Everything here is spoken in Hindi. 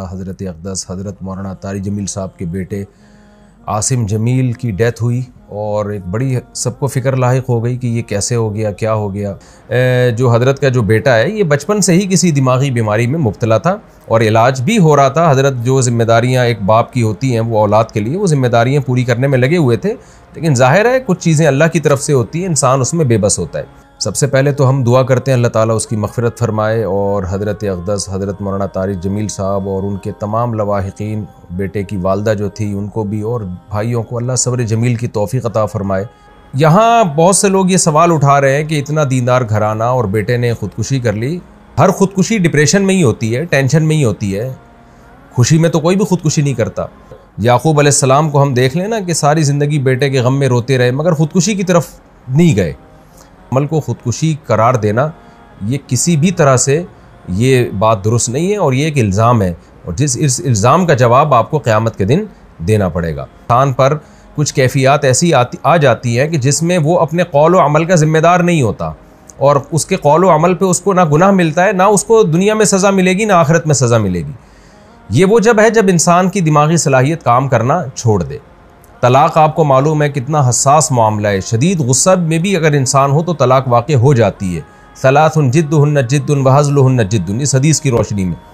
हज़रत अकदस हज़रत मौलाना तारी जमील साहब के बेटे आसिम जमील की डेथ हुई और एक बड़ी सबको फ़िक्र लाक हो गई कि ये कैसे हो गया क्या हो गया जो हज़रत का जो बेटा है ये बचपन से ही किसी दिमागी बीमारी में मुबतला था और इलाज भी हो रहा था हज़रत जो जिम्मेदारियाँ एक बाप की होती हैं वो औलाद के लिए वो जिम्मेदारियाँ पूरी करने में लगे हुए थे लेकिन जाहिर है कुछ चीज़ें अल्लाह की तरफ से होती हैं इंसान उसमें बेबस होता है सबसे पहले तो हम दुआ करते हैं अल्लाह ताला उसकी मफरत फरमाए और हज़रत अकदस हज़रत मौलाना तारिक जमील साहब और उनके तमाम लवाहिकीन बेटे की वालदा जो थी उनको भी और भाइयों को अल्लाह सब्र जमील की तोफ़ी अता फ़रमाए यहाँ बहुत से लोग ये सवाल उठा रहे हैं कि इतना दीनदार घराना और बेटे ने ख़ुदकुशी कर ली हर खुदकुशी डिप्रेशन में ही होती है टेंशन में ही होती है खुशी में तो कोई भी खुदकुशी नहीं करता याकूब आसमाम को हम देख लें ना कि सारी ज़िंदगी बेटे के गम में रोते रहे मगर ख़ुदकुशी की तरफ नहीं गए अमल को ख़ुदकुशी करार देना ये किसी भी तरह से ये बात दुरुस्त नहीं है और ये एक इल्ज़ाम है और जिस इस इल्ज़ाम का जवाब आपको क़्यामत के दिन देना पड़ेगा इंसान पर कुछ कैफियात ऐसी आती आ जाती हैं कि जिसमें वो अपने कौल अमल का ज़िम्मेदार नहीं होता और उसके कौल अमल पर उसको ना गुनाह मिलता है ना उसको दुनिया में सज़ा मिलेगी ना आखिरत में सज़ा मिलेगी ये वो जब है जब इंसान की दिमागी सलाहियत काम करना छोड़ दे तलाक़ आपको मालूम है कितना हसास मामला है शदीद गुस्सा में भी अगर इंसान हो तो तलाक वाक़ हो जाती है सलासुन जिद्दन जिद्दन वहज़ल जिद्दन इस हदीस की रोशनी में